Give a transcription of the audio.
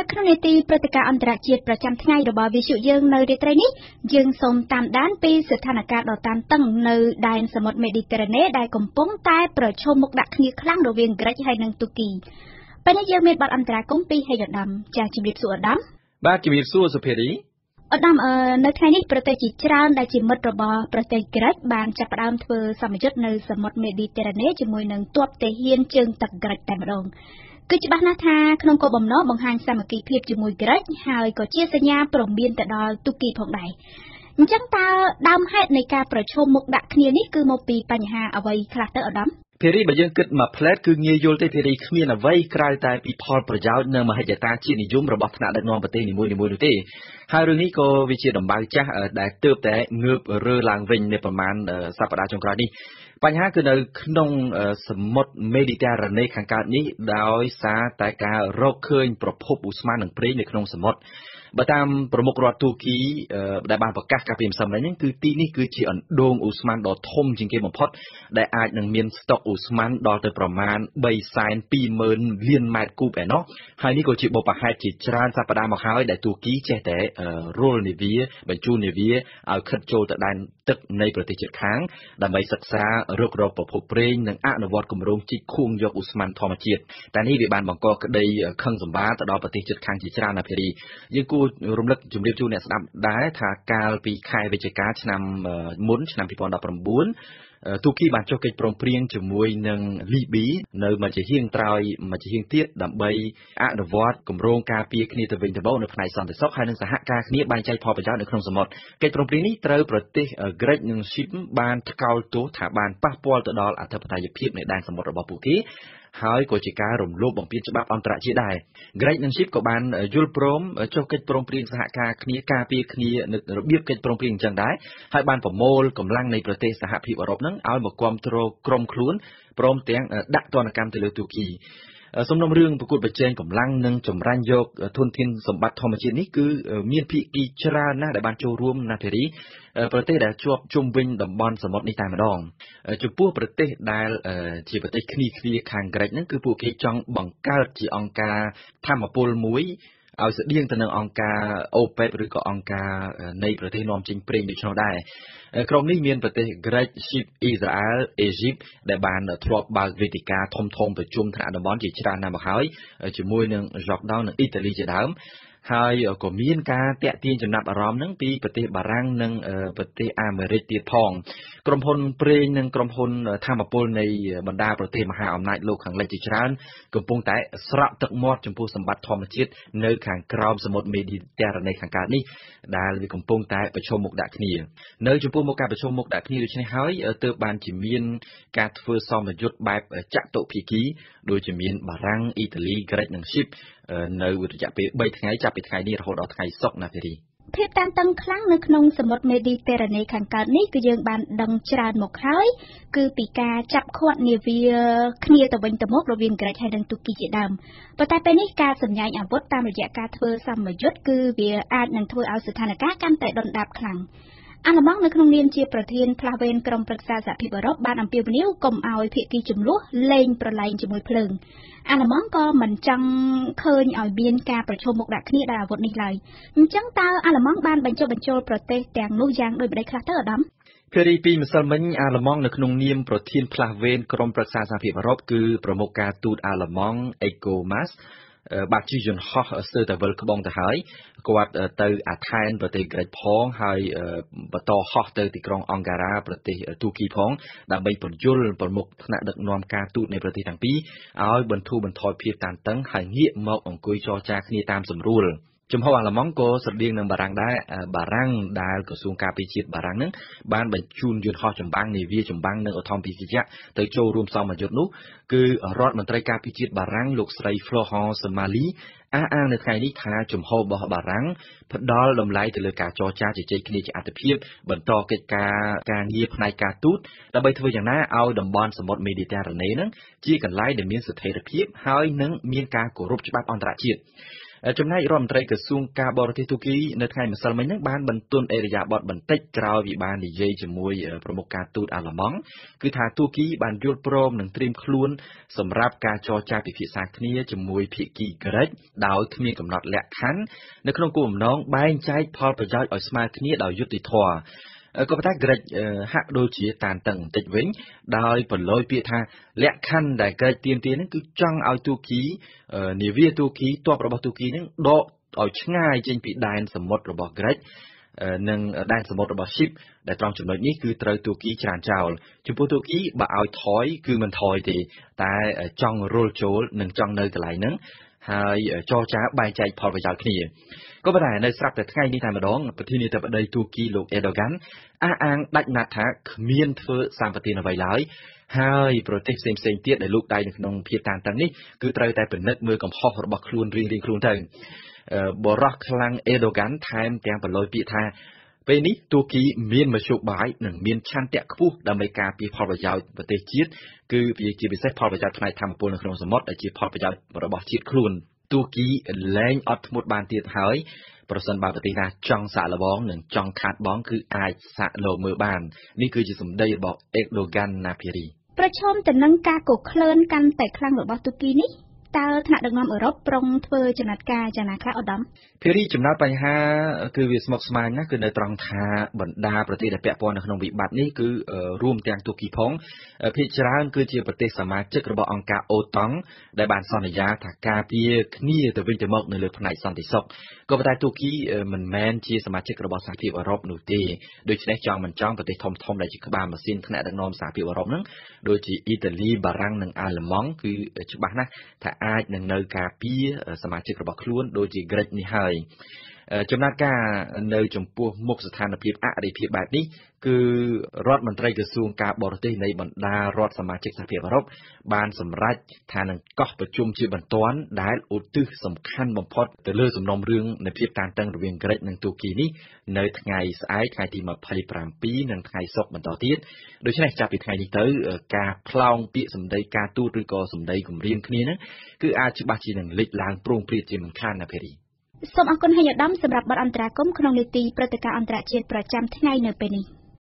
នៅក្នុងនេតិព្រឹត្តិការណ៍អន្តរជាតិប្រចាំថ្ងៃរបស់វិទ្យុយើងនៅរាត្រីនេះយើងសូមតាមដានពី ស្ថានភាពដ៏តានតឹងនៅដែនសមុទ្រមេឌីទែរ៉ាណេដែលកំពុង តែប្រឈមមុខដាក់គ្នាខ្លាំងរវាងក្រិចហើយនិងទូគីពេលនេះយើងមានបទអន្តរាគមពីហេយដាមចាស់ជំរាបសួរអដាមបាទជំរាបសួរសុភារីអដាមនៅថ្ងៃនេះប្រទេសជាច្រើនដែលជាមិត្តរបស់ប្រទេសក្រិចបានចាប់ផ្ដើមធ្វើសម្ពយុទ្ធនៅសមុទ្រមេឌីទែរ៉ាណេជាមួយនឹងទ័ពទាហានជើងទឹកក្រិចតែម្ដងគឺច្បាស់ណាស់ថាក្នុងគោលបំណងបង្ហាញសាមគ្គីភាពជាមួយក្រិចហើយក៏ជាសញ្ញាព្រមានទៅដល់ទូគីផងដែរអញ្ចឹងតើដើមហេតុនៃការប្រឈមមុខដាក់គ្នានេះគឺមកពីបញ្ហាអ្វីខ្លះទៅឧត្តមភារីបើយើងគិតមកផ្លែតគឺងាយយល់ទេភារីគ្មានអ្វីក្រៅតែពីផលប្រយោជន៍និងមហិច្ឆតាជាតិនិយមរបស់ថ្នាក់ដឹកនាំប្រទេសនីមួយៗនោះទេហើយរឿងនេះក៏វាជាដំបៅចាស់ដែលទើបតែងើបរើឡើងវិញនៅប្រមាណសប្តាហ៍ចុងក្រោយនេះបញ្ហាគឺនៅក្នុងសមុទ្រមេឌីទែរ៉ាណេខាងកើតនេះដោយសារតែការរកឃើញប្រភពឧស្ម័ននិងប្រេងនៅក្នុងសមុទ្រ។បើតាមប្រមុខរដ្ឋទូគីដែលបានប្រកាសកាលពីម្សិលមិញហ្នឹងគឺទីនេះគឺជាអណ្ដូងអូស្មန်ដ៏ធំជាងគេបំផុតដែលអាចនឹងមានស្តុកអូស្មန်ដល់ទៅប្រមាណ320,000លានម៉ែត្រគូបឯណោះហើយនេះក៏ជាបុព្វហេតុជាច្រើនសប្តាហ៍មកហើយដែលទូគីចេះតែរុលនាវាបញ្ជូននាវាឲ្យខិតចូលទៅដែនទឹកនៃប្រទេសជិតខាងដើម្បីសិក្សារករកប្រភពប្រេងនិងអនុវត្តគម្រោងជីកខួងយកអូស្មန်ធម្មជាតិតែនេះវាបានបង្កក្តីខឹងសម្បារទៅដល់ប្រទេសជិតខាងជាច្រើនណាភេរីយើងគួររំលឹកជំរាបជូនអ្នកស្ដាប់ដែរថាកាលពីខែវិច្ឆិកាឆ្នាំមុន ឆ្នាំ2019ទូគីបានចុះកិច្ចព្រមព្រៀងជាមួយនឹងលីប៊ីនៅមួយជាហៀងត្រើយមួយជាហៀងទៀតដើម្បីអនុវត្តគម្រោងការពារគ្នាទៅវិញទៅមកនៅផ្នែកសន្តិសុខហើយនិងសហការគ្នាបែងចែកផលប្រយោជន៍នៅក្នុងសមុទ្រកិច្ចព្រមព្រៀងនេះត្រូវប្រទេសក្រិចនិងស៊ីបបានថ្កោលទោសថាបានប៉ះពាល់ទៅដល់អធិបតេយ្យភាពនៃដែនសមុទ្ររបស់ពួកគេហើយក៏ជាការរំលោភបំពានច្បាប់អន្តរជាតិដែរក្រិចនិងស៊ីបក៏បានយល់ព្រមចុះកិច្ចព្រមព្រៀងសហការគ្នាការពារគ្នានៅរបៀបកិច្ចព្រមព្រៀងអញ្ចឹងដែរហើយបានប្រមូលកម្លាំងនៃប្រទេសសហភាពអឺរ៉ុបនឹងឲ្យមកគ្រប់គ្រងក្រមខ្លួនព្រមទាំងដាក់ទណ្ឌកម្មទៅលើទូគីសំណុំរឿងប្រកួតប្រជែងកម្លាំងនិងចម្រាញ់យក ធនធានសម្បត្តិធម្មជាតិនេះគឺមានភាគីច្រើនណាស់ដែលបានចូលរួម ណាភេរីប្រទេសដែលជាប់ជុំវិញតំបន់សមុទ្រនេះតែម្ដងចំពោះប្រទេសដែល ជាប្រទេសគ្នាគ្នាខាងក្រិចហ្នឹងគឺពួកគេចង់បង្កើតជាអង្គការធម្មពលមួយឲ្យស្តៀងទៅនឹងអង្គការ OPEC ឬក៏អង្គការនៃប្រទេសនាំចេញប្រេងដូច្នោះដែរក្រុមនេះមានប្រទេសក្រិចស៊ីបអ៊ីស្រាអែលអេស៊ីបដែលបានធ្លាប់បើកវេទិកាធំៗប្រជុំថ្នាក់តំបន់ជាច្រើនឆ្នាំមកហើយជាមួយនឹង Jordan និងអ៊ីតាលីជាដើមហើយក៏មានការតាក់ទាញចំណាប់អារម្មណ៍នឹងពីប្រទេសបារាំងនិង ប្រទេសអាមេរិកទៀតផងក្រុមហ៊ុនប្រេងនិងក្រុមហ៊ុនធម្មពលនៃបណ្ដាប្រទេសមហាអំណាចលោកខាងលិចជាច្រើនកំពុងតែស្រក់ទឹកមាត់ចំពោះសម្បត្តិធម្មជាតិនៅខាងក្រោមសមុទ្រមេឌីទែរ៉ាណេខាងកើតនេះដែលវាកំពុងតែប្រឈមមុខដាក់គ្នា នៅចំពោះមុខការប្រឈមមុខដាក់គ្នាដូច្នេះហើយទើបបានជាមានការធ្វើសម្ពយុទ្ធបែបចតុភាគីដូចជាមានបារាំងអ៊ីតាលីក្រិចនិងស៊ីបនៅរយៈពេល3ថ្ងៃចាប់ពីថ្ងៃនេះរហូតដល់ថ្ងៃសុក្រណាភារីភាពតានតឹងខ្លាំងនៅក្នុងសមុទ្រមេឌីតេរ៉ាណេខាងកើតនេះគឺយើងបានដឹងច្រើនមកហើយគឺពីការចាប់ឃាត់នាវាគ្នាទៅវិញទៅមករវាងក្រិចហើយនិងទូគីជាដើមប៉ុន្តែពេលនេះការសម្ញែងអាវុធតាមរយៈការធ្វើសម្មយុទ្ធគឺវាអាចនឹងធ្វើឲ្យស្ថានភាពកាន់តែដុនដាបខ្លាំងអាល្លឺម៉ង់នៅក្នុងនាមជាប្រធានផ្លាស់វេនក្រុមប្រឹក្សាសហភាពអឺរ៉ុបបានអំពាវនាវកុំឲ្យភាគីចំនួនលែងប្រឡែងជាមួយភ្លើងអាល្លឺម៉ង់ក៏មិនចង់ឃើញឲ្យមានការប្រឈមមុខដាក់គ្នាដោយអាវុធនេះឡើយអញ្ចឹងតើអាល្លឺម៉ង់បានបញ្ចុះបញ្ចូលប្រទេសទាំងនោះយ៉ាងដូចម្តេចខ្លះទៅអាដាមភារីពីម្សិលមិញអាល្លឺម៉ង់នៅក្នុងនាមប្រធានផ្លាស់វេនក្រុមប្រឹក្សាសហភាពអឺរ៉ុបគឺប្រមុខការទូតអាល្លឺម៉ង់អេកូម៉ាស់បាទជិះយន្តហោះស្ទើរតែវិលក្បងទៅហើយគាត់ទៅអាថែនប្រទេសក្រិចផងហើយបន្តហោះទៅទីក្រុងអង្ការ៉ាប្រទេសទូគីផងដើម្បីបញ្យលប្រមុខថ្នាក់ដឹកនាំការទូតនៃប្រទេសទាំងពីរឲ្យបន្ធូរបន្ថយភាពតានតឹងហើយងាកមកអង្គុយចរចាគ្នាតាមស្រួល។ចំហអាឡម៉ង់ក៏ស្រដៀងនឹងបារាំងដែរបារាំងដែលក្រសួងការពារជាតិបារាំងនឹងបានបញ្ជូនយន្តហោះចម្បាំងនាវាចម្បាំងនិងអធំពិភជ្ជៈទៅចូលរួមសមយុទ្ធនោះគឺរដ្ឋមន្ត្រីការពារជាតិបារាំងលោកស្រី Florence Somali អះអាងនៅថ្ងៃនេះថាជំហររបស់បារាំងផ្ដល់តម្លៃទៅលើការចរចាជជែកគ្នាជាអត្ថភាពបន្តកិច្ចការការងារផ្នែកការទូតដើម្បីធ្វើយ៉ាងណាឲ្យតំបន់សមុទ្រមេឌីទែរ៉ាណេនឹងជាកន្លែងដែលមានស្ថិរភាពហើយនិងមានការគោរពច្បាប់អន្តរជាតិចំណែករដ្ឋមន្ត្រីក្រសួងការបរទេសទូគីនៅថ្ងៃម្សិលមិញហ្នឹងបានបន្ទន់អេរយាប័តបន្តិចក្រោយពីបាននិយាយជាមួយប្រមុខការទូតអាល្លឺម៉ង់គឺថាទូគីបានយល់ព្រមនឹងត្រៀមខ្លួនសម្រាប់ការចរចាពិភាក្សាគ្នាជាមួយភាគីក្រិចដោយគ្មានកំណត់លក្ខខណ្ឌនៅក្នុងគោលបំណងបែងចែកផលប្រយោជន៍ឲ្យស្មើគ្នាដោយយុត្តិធម៌ក៏ប៉ុន្តែក្រិចហាក់ដូចជាតានតឹងបន្តិចវិញ ដោយបន្លយពាក្យថា លក្ខខណ្ឌដែលក្រិចទៀនទានឹងគឺចង់ឲ្យទូគី នាវាទូគីទ័ពរបស់ទូគីនឹងដកឲ្យឆ្ងាយចេញពីដែនសមុទ្ររបស់ក្រិចនិងដែនសមុទ្ររបស់ស៊ីបដែលត្រង់ចំណុចនេះគឺត្រូវទូគីច្រានចោលចំពោះទូគីបើឲ្យថយគឺមិនថយទេ តែចង់រុលចូល និងចង់នៅកន្លែងហ្នឹងហើយចរចាបែងចែកផលប្រយោជន៍គ្នាក៏ប៉ុន្តែនៅស្រាប់តែថ្ងៃនេះតែម្ដងប្រធានាធិបតីទូគីលោកអេដូហ្គានអះអាងដាច់ណាត់ថាគ្មានធ្វើសម្បទានអ្វីឡើយហើយប្រទេសផ្សេងផ្សេងទៀតដែលលោកដៃនៅក្នុងភាពតានតឹងនេះគឺត្រូវតែពិនិត្យមើលកំហុសរបស់ខ្លួនរៀងៗខ្លួនទៅបរោះខ្លាំងអេដូហ្គានថែមទាំងបន្លយពាក្យថាពេលនេះ ទូគីមានមធ្យោបាយនិងមានឆន្ទៈខ្ពស់ដើម្បីការពារផលប្រយោជន៍ប្រទេសជាតិគឺជាពិសេសផលប្រយោជន៍ផ្នែកធម្មពលនៅក្នុងសមុទ្រដែលជាផលប្រយោជន៍របស់ជាតិខ្លួន។ទួរគីលែងអត់ធ្មត់បានទៀតហើយប្រសិនបើប្រទេសណាចង់សាក់លបងនិងចង់ខាត់បងគឺអាចសាក់លោកមើលបាននេះគឺជាសម្ដីរបស់អេកដូហ្គាន់ណាភីរីប្រឈមទៅនឹងការកុសក្លឿនកាន់តែខ្លាំងរបស់ទួរគីនេះតើថ្នាក់ដឹកនាំអឺរ៉ុបប្រុងធ្វើចំណាត់ការយ៉ាងណាខ្លះឧត្តមភារីចំណាត់បញ្ហាគឺវាស្មុគស្មាញណាគឺនៅត្រង់ថាបណ្ដាប្រទេសដែលពាក់ព័ន្ធនៅក្នុងវិបត្តិនេះគឺរួមទាំងទូគីផងភាគច្រើន គឺជាប្រទេសសមាជិករបស់អង្គការអូតង់ដែលបានសន្យាថាការពារគ្នាទៅវិញទៅមកនៅលើផ្នែកសន្តិសុខក៏ប៉ុន្តែទូគីមិនមែនជាសមាជិករបស់សហភាពអឺរ៉ុបនោះទេដូច្នេះចង់មិនចង់ប្រទេសធំៗដែលជាក្បាលម៉ាស៊ីនថ្នាក់ដឹកនាំសហភាពអឺរ៉ុបហ្នឹងដូចជាអ៊ីតាលីបារាំងនិងអាល្លឺម៉ង់គឺច្បាស់ណាស់ថាអាចនឹងនៅការពារសមាជិករបស់ខ្លួនដូចជាក្រិចនេះហើយ។ចំណាត់ការនៅចំពោះមុខស្ថានភាពអរិភាពបែបនេះគឺរដ្ឋមន្ត្រីក្រសួងការបរទេសនៃបណ្ដារដ្ឋសមាជិកសហភាពអឺរ៉ុបបានសម្រេចថានឹងកោះប្រជុំជាបន្ទាន់ដែលឧទ្ទិសសំខាន់បំផុតទៅលើសំណុំរឿងនៃភាពតានតឹងរវាងក្រិចនិងទូគីនេះនៅថ្ងៃស្អែកថ្ងៃទី27និងថ្ងៃសុក្របន្តទៀតដូច្នេះចាប់ពីថ្ងៃនេះទៅការផ្លោងពាក្យសម្ដីការទូតឬក៏សម្ដីគម្រាមគ្នាហ្នឹងគឺអាចច្បាស់ជានឹងលេចឡើងព្រមព្រៀតជាមិនខានណាភេរី។សូមអរគុណហើយឧត្តមសម្រាប់បទអន្តរាគមន៍ក្នុងនីតិព្រឹត្តិការណ៍អន្តរជាតិប្រចាំថ្ងៃនៅពេលនេះ។